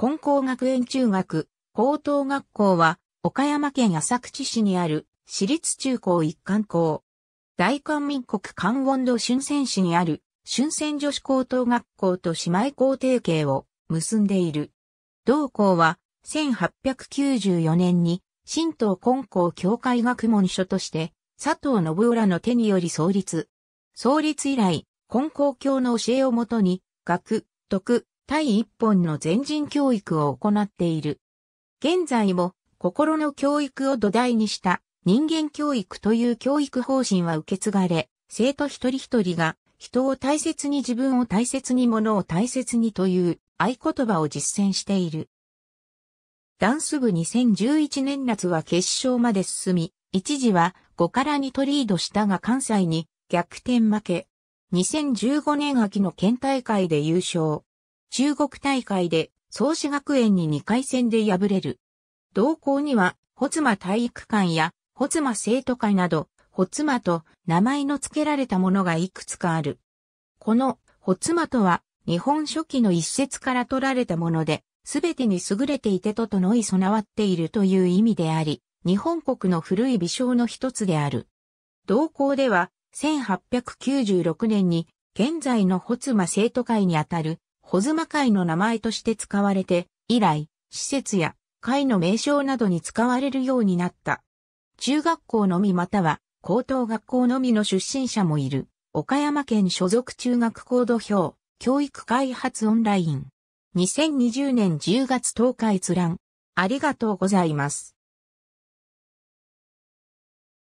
金光学園中学、高等学校は、岡山県浅口市にある、私立中高一貫校。大韓民国関温度春泉市にある、春泉女子高等学校と姉妹校提携を結んでいる。同校は、1894年に、新東根校教会学問所として、佐藤信浦の手により創立。創立以来、根校教の教えをもとに、学、徳、対一本の全人教育を行っている。現在も心の教育を土台にした人間教育という教育方針は受け継がれ、生徒一人一人が人を大切に自分を大切に物を大切にという合言葉を実践している。ダンス部2011年夏は決勝まで進み、一時は5から2とリードしたが関西に逆転負け。2015年秋の県大会で優勝。中国大会で創始学園に2回戦で敗れる。同校には、ホツマ体育館や、ホツマ生徒会など、ホツマと名前の付けられたものがいくつかある。この、ホツマとは、日本初期の一節から取られたもので、すべてに優れていて整い備わっているという意味であり、日本国の古い微笑の一つである。同校では、1896年に、現在のホツマ生徒会にあたる、小妻会の名前として使われて、以来、施設や会の名称などに使われるようになった。中学校のみまたは高等学校のみの出身者もいる、岡山県所属中学校土俵、教育開発オンライン。2020年10月10日閲覧。ありがとうございます。